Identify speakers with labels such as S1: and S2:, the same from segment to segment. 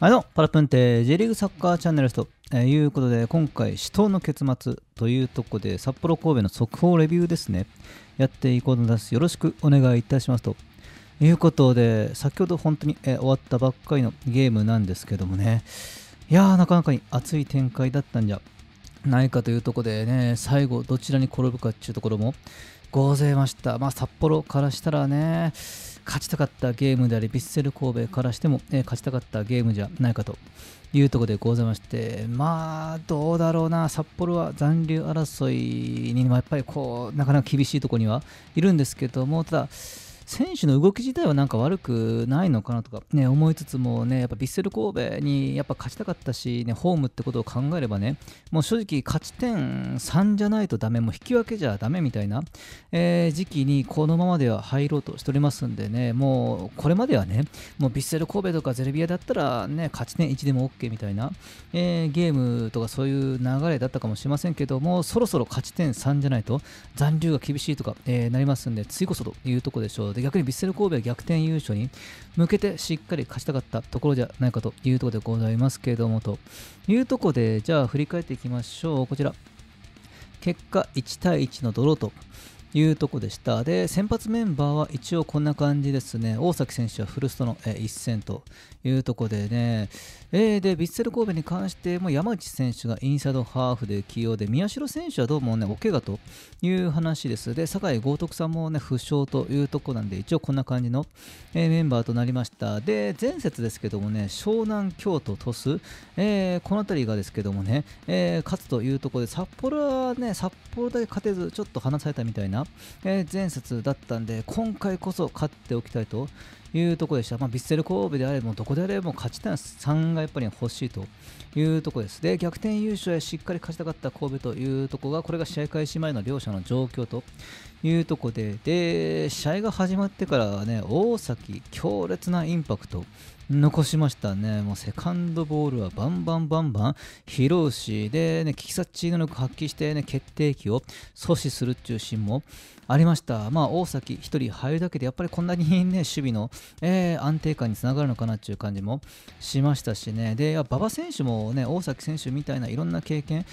S1: はいどうも、パラプンテ J リーグサッカーチャンネルです。と、えー、いうことで、今回、死闘の結末というとこで、札幌神戸の速報レビューですね、やっていこうと思います。よろしくお願いいたします。ということで、先ほど本当に、えー、終わったばっかりのゲームなんですけどもね、いやー、なかなかに熱い展開だったんじゃないかというとこでね、最後、どちらに転ぶかっていうところも、ございました。まあ、札幌からしたらね、勝ちたかったゲームであり、ヴィッセル神戸からしても、えー、勝ちたかったゲームじゃないかというところでございまして、まあ、どうだろうな、札幌は残留争いにもやっぱりこう、なかなか厳しいところにはいるんですけども、ただ、選手の動き自体はなんか悪くないのかなとか、ね、思いつつもねやっぱヴィッセル神戸にやっぱ勝ちたかったし、ね、ホームってことを考えればねもう正直勝ち点3じゃないとダメもう引き分けじゃダメみたいな、えー、時期にこのままでは入ろうとしておりますんでねもうこれまではねもうヴィッセル神戸とかゼルビアだったら、ね、勝ち点1でも OK みたいな、えー、ゲームとかそういう流れだったかもしれませんけどもそろそろ勝ち点3じゃないと残留が厳しいとか、えー、なりますんで次こそというとこでしょうで逆にヴィッセル神戸は逆転優勝に向けてしっかり勝ちたかったところじゃないかというところでございますけれどもというところでじゃあ振り返っていきましょうこちら結果1対1のドローというとこでした。で、先発メンバーは一応こんな感じですね。大崎選手は古巣との一戦というとこでね。えー、で、ヴィッセル神戸に関しても山内選手がインサイドハーフで起用で、宮代選手はどうもね、お怪我という話です。で、酒井豪徳さんもね、負傷というとこなんで、一応こんな感じの、えー、メンバーとなりました。で、前節ですけどもね、湘南、京都、鳥栖、えー、この辺りがですけどもね、え勝つというとこで、札幌はね、札幌だけ勝てず、ちょっと離されたみたいな。え前節だったんで、今回こそ勝っておきたいというところでした。まあ、ヴィッセル神戸であれもどこであれも勝ち点3がやっぱり欲しいというところです。で、逆転優勝へしっかり勝ちたかった神戸というところが、これが試合開始前の両者の状況というとこで、で、試合が始まってからね、大崎、強烈なインパクト、残しましたね。もうセカンドボールはバンバンバンバン拾うし、で、ね、キキサッチ能力発揮して、ね、決定機を阻止するっていうシーンもありました。まあ、大崎1人入るだけで、やっぱりこんなにね、守備の、えー、安定感につながるのかなっていう感じもしましたしね。で、馬場選手もね、大崎選手みたいないろんな経験、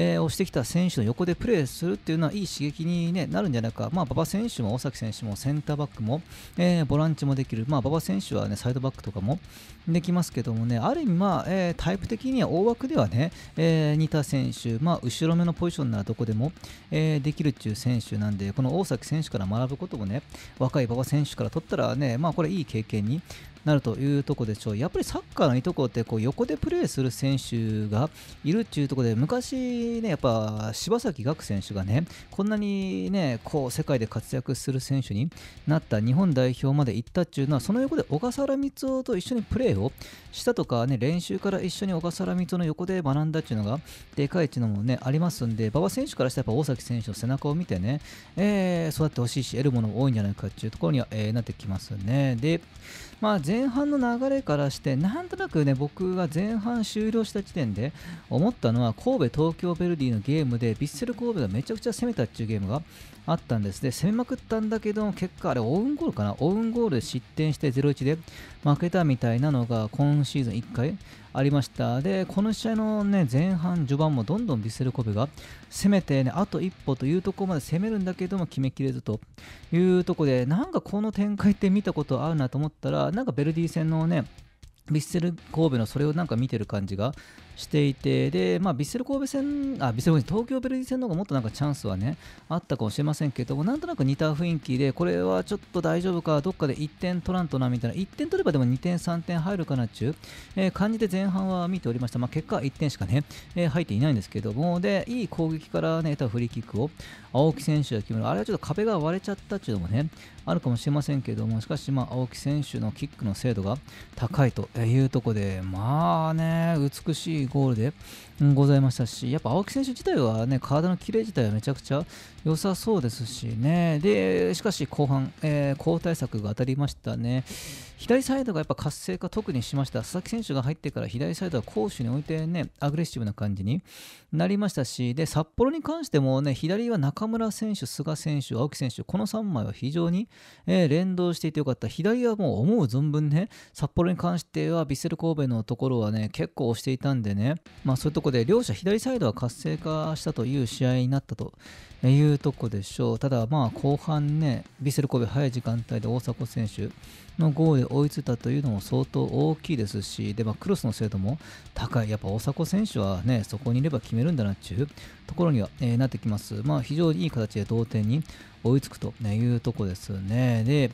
S1: えー、してきた選手の横でプレーするっていうのはいい刺激に、ね、なるんじゃないか、まあ、馬場選手も大崎選手もセンターバックも、えー、ボランチもできる、まあ、馬場選手は、ね、サイドバックとかもできますけどもね、ある意味、まあえー、タイプ的には大枠ではね、えー、似た選手、まあ、後ろ目のポジションならどこでも、えー、できるっていう選手なんで、この大崎選手から学ぶこともね、若い馬場選手から取ったらね、まあ、これいい経験になるというとこでしょう。やっぱりサッカーのいいとこってこう横でプレーする選手がいるっいうところで昔ねやっぱ柴崎岳選手がねこんなにねこう世界で活躍する選手になった日本代表まで行ったっいうのはその横で小笠原光雄と一緒にプレーをしたとかね練習から一緒に小笠原光雄の横で学んだっいうのがでかいっいうのもねありますんで馬場選手からしたらやっぱ大崎選手の背中を見てね、えー、育ってほしいし得るものも多いんじゃないかっいうところには、えー、なってきますね。でまあ、前半の流れからして、なんとなくね、僕が前半終了した時点で思ったのは、神戸東京ヴェルディのゲームで、ヴィッセル神戸がめちゃくちゃ攻めたっていうゲームがあったんですね。攻めまくったんだけど結果、あれ、オウンゴールかなオウンゴールで失点して0-1で負けたみたいなのが、今シーズン1回ありましたでこの試合の、ね、前半、序盤もどんどんビィッセル神戸が攻めて、ね、あと一歩というところまで攻めるんだけども決めきれずというところでなんかこの展開って見たことあるなと思ったらなんかベルディ戦のねヴィッセル神戸のそれをなんか見てる感じがしていて、で、まあ、ヴィッセル神戸戦、あ、ビッセル東京ベルディ戦の方がもっとなんかチャンスはね、あったかもしれませんけども、なんとなく似た雰囲気で、これはちょっと大丈夫か、どっかで1点取らんとな、みたいな、1点取ればでも2点、3点入るかなっちゅう、えー、感じで前半は見ておりました。まあ、結果1点しかね、えー、入っていないんですけども、で、いい攻撃からね、得たフリーキックを、青木選手が決める、あれはちょっと壁が割れちゃったっていうのもね、あるかもしれませんけども、しかし、まあ、青木選手のキックの精度が高いというところで、まあね、美しいゴールで、うん、ございましたし、やっぱ青木選手自体はね、体のキレ自体はめちゃくちゃ良さそうですしね、で、しかし後半、えー、交代策が当たりましたね。左サイドがやっぱ活性化特にしました佐々木選手が入ってから左サイドは攻守においてねアグレッシブな感じになりましたしで札幌に関してもね左はな中村選手、菅選手、青木選手、この3枚は非常に、えー、連動していてよかった。左はもう思う存分ね、札幌に関してはヴィッセル神戸のところはね、結構押していたんでね、まあそういうとこで両者左サイドは活性化したという試合になったというとこでしょう。ただまあ後半ね、ヴィッセル神戸早い時間帯で大迫選手のゴールで追いついたというのも相当大きいですし、でまあ、クロスの精度も高い。やっぱ大迫選手はね、そこにいれば決めるんだなっていうところには、えー、なってきます。まあ非常常にいい形で同点に追いつくと、ね、いうとこですね。で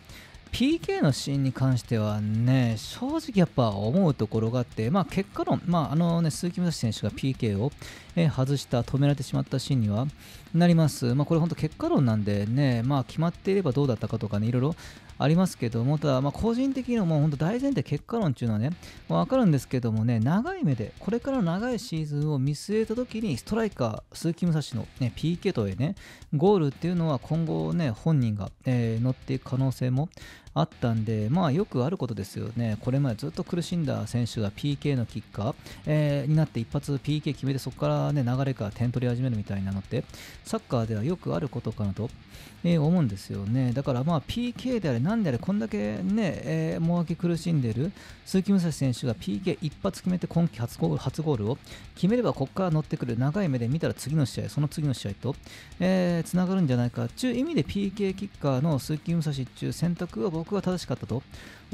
S1: PK のシーンに関してはね、正直やっぱ思うところがあって、まあ、結果論、まああのね、鈴木武蔵選手が PK を、え外した、止められてしまったシーンにはなります。まあ、これ本当結果論なんでね、まあ、決まっていればどうだったかとかね、いろいろありますけども、ただ、ま個人的にはも本当大前提結果論っていうのはね、まあ、分かるんですけどもね、長い目で、これから長いシーズンを見据えた時に、ストライカー、鈴木武蔵の、ね、PK とへね、ゴールっていうのは今後ね、本人が、えー、乗っていく可能性もあったんで、まあよくあることですよね。これまでずっと苦しんだ選手が PK のキッカー、えー、になって一発 PK 決めてそこからね流れから点取り始めるみたいなのってサッカーではよくあることかなと、えー、思うんですよね。だからまあ PK であれなんであれこんだけね、えー、もうき苦しんでる鈴木武蔵選手が PK 一発決めて今季初ゴール初ゴールを決めればここから乗ってくる長い目で見たら次の試合その次の試合とつな、えー、繋がるんじゃないかっていう意味で PK キッカーの鈴木武蔵っていう選択は僕僕は正しかったと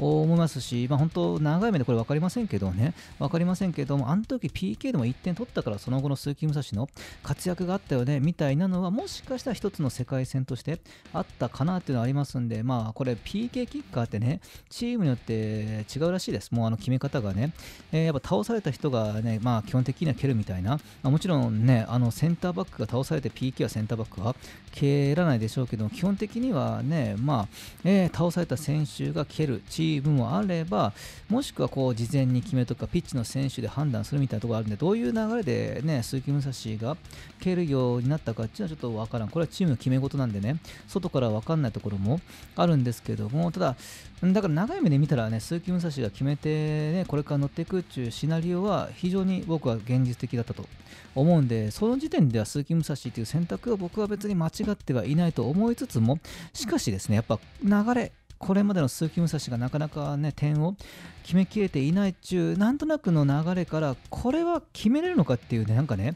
S1: 思いますし、まあ、本当、長い目でこれ分かりませんけどね、分かりませんけども、あの時 PK でも1点取ったから、その後の鈴木武蔵の活躍があったよねみたいなのは、もしかしたら一つの世界戦としてあったかなっていうのはありますんで、まあ、これ、PK キッカーってね、チームによって違うらしいです、もうあの決め方がね、えー、やっぱ倒された人がね、まあ、基本的には蹴るみたいな、まあ、もちろんね、あのセンターバックが倒されて PK はセンターバックは蹴らないでしょうけど、基本的にはね、まあ、えー、倒された選手が蹴る、チームい部分はあれば、もしくはこう事前に決めとか、ピッチの選手で判断するみたいなところがあるんで、どういう流れで、ね、鈴木武蔵が蹴るようになったかっていうのはちょっと分からん、これはチームの決め事なんでね、外から分かんないところもあるんですけども、ただ、だから長い目で見たらね、鈴木武蔵が決めて、ね、これから乗っていくっていうシナリオは、非常に僕は現実的だったと思うんで、その時点では鈴木武蔵っていう選択は僕は別に間違ってはいないと思いつつも、しかしですね、やっぱ流れ、これまでの鈴木武蔵がなかなかね点を決めきれていない中なんとなくの流れからこれは決めれるのかっていうねなんかね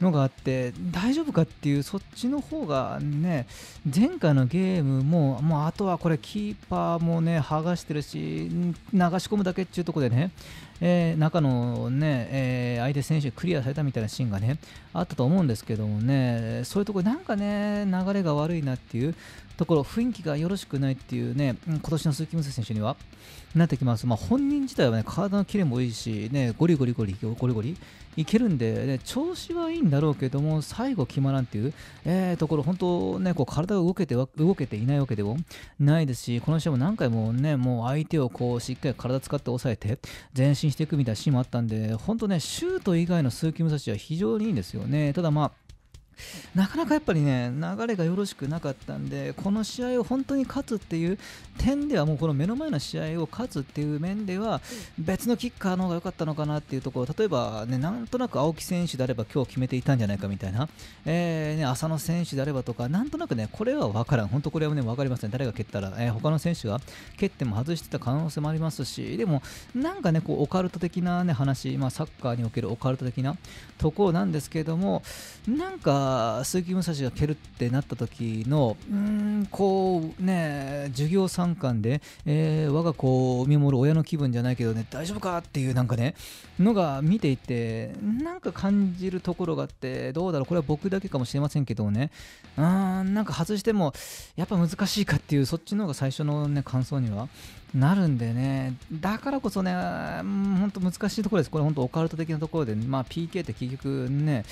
S1: のがあって大丈夫かっていうそっちの方がね前回のゲームももうあとはこれキーパーもね剥がしてるし流し込むだけっていうとこでね、え中のね、え相手選手クリアされたみたいなシーンがねあったと思うんですけどもねそういうとこなんかね流れが悪いなっていうところ、雰囲気がよろしくないっていうね、今年の鈴木武蔵選手にはなってきます。まあ、本人自体はね、体のキレもいいし、ね、ゴリゴリゴリゴリゴリいけるんで、ね、調子はいいんだろうけども、最後決まらんっていう、えー、ところ、本当ね、こう体が動けて動けていないわけでもないですし、この試合も何回もね、もう相手をこうしっかり体使って抑えて、前進していくみたいなシーンもあったんで、本当ね、シュート以外の鈴木武蔵は非常にいいんですよね。ただまあなかなかやっぱりね流れがよろしくなかったんでこの試合を本当に勝つっていう点ではもうこの目の前の試合を勝つっていう面では別のキッカーの方が良かったのかなっていうところ例えば、ね、なんとなく青木選手であれば今日決めていたんじゃないかみたいな、えーね、浅野選手であればとかなんとなくねこれは分からん本当これはね分かりません、誰が蹴ったら、えー、他の選手が蹴っても外してた可能性もありますしでもなんかねこうオカルト的な、ね、話、まあ、サッカーにおけるオカルト的なところなんですけどもなんかが鈴木武蔵が蹴るってなった時のうんこうね授業参観で、えー、我が子を見守る親の気分じゃないけどね大丈夫かっていうなんかねのが見ていてなんか感じるところがあってどうだろうこれは僕だけかもしれませんけどねうーなんか外してもやっぱ難しいかっていうそっちの方が最初のね感想にはなるんでね、だからこそね、本当難しいところです。これ本当オカルト的なところで、まあ PK って結局ね、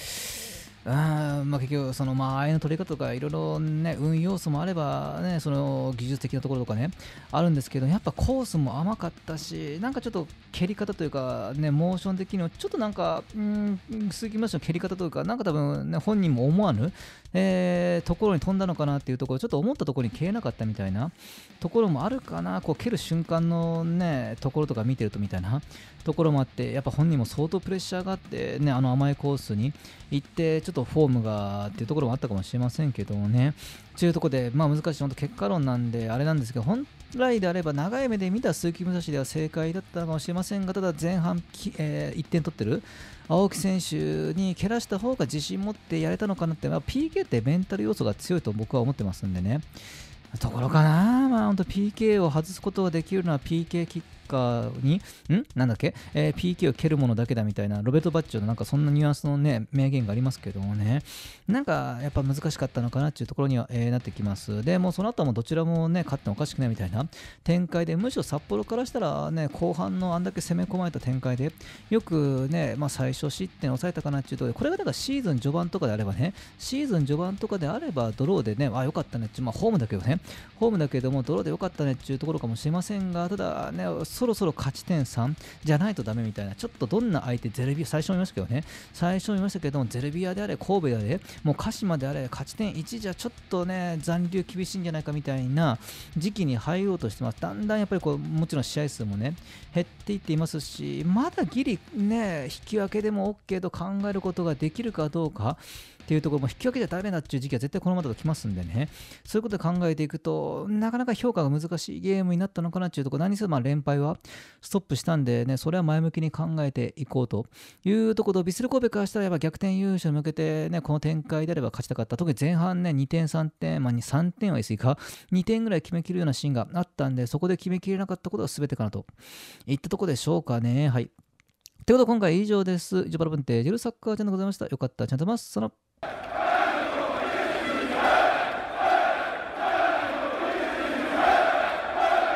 S1: あまあ、結局、その間合いの取り方とかいろいろね運用素もあれば、ね、その技術的なところとかねあるんですけどやっぱコースも甘かったしなんかちょっと蹴り方というか、ね、モーション的にはちょっとなんか、うん、鈴木マッの蹴り方というかなんか多分、ね、本人も思わぬ、えー、ところに飛んだのかなっていうところちょっと思ったところに蹴れなかったみたいなところもあるかなこう蹴る瞬間の、ね、ところとか見てるとみたいなところもあってやっぱ本人も相当プレッシャーがあって、ね、あの甘いコースに行ってっとフォームがっていうところもあったかもしれませんけどもね、というところで、まあ、難しい、本当結果論なんであれなんですけど、本来であれば長い目で見た鈴木武蔵では正解だったかもしれませんが、ただ前半き、えー、1点取ってる青木選手に蹴らした方が自信持ってやれたのかなって、まあ、PK ってメンタル要素が強いと僕は思ってますんでね。ところかな、まあ、本当 PK を外すことができるのは PK キッかに、んなんだっけ、えー、?PK を蹴るものだけだみたいな、ロベルト・バッチョのなんかそんなニュアンスのね、名言がありますけどもね、なんかやっぱ難しかったのかなっていうところには、えー、なってきます。で、もうその後はもどちらもね、勝ってもおかしくないみたいな展開で、むしろ札幌からしたらね、後半のあんだけ攻め込まれた展開で、よくね、まあ、最初失点抑えたかなっていうところで、これがだからシーズン序盤とかであればね、シーズン序盤とかであれば、ドローでね、あ、よかったねって、まあ、ホームだけどね、ホームだけども、ドローでよかったねっていうところかもしれませんが、ただね、そろそろ勝ち点3じゃないとダメみたいな、ちょっとどんな相手、ゼルビア、最初も言いましたけどね、最初もましたけども、ゼルビアであれ、神戸であれ、もう鹿島であれ、勝ち点1じゃちょっとね、残留厳しいんじゃないかみたいな時期に入ろうとしてます。だんだんやっぱりこう、もちろん試合数もね、減っていっていますし、まだギリね、引き分けでも OK と考えることができるかどうか、っていうところも引き分けじゃダメだっていう時期は絶対このままだと来ますんでねそういうことで考えていくとなかなか評価が難しいゲームになったのかなっていうところ何せまあ連敗はストップしたんでねそれは前向きに考えていこうというところとヴィッセル神戸からしたらやっぱ逆転優勝に向けてねこの展開であれば勝ちたかった特に前半ね2点3点、まあ、3点は言い過ぎか2点ぐらい決めきるようなシーンがあったんでそこで決めきれなかったことが全てかなといったところでしょうかねはいということで今回以上です。以上、バラブンテージルサッカーちゃんでございました。よかった。ちゃんとます。その Thank you.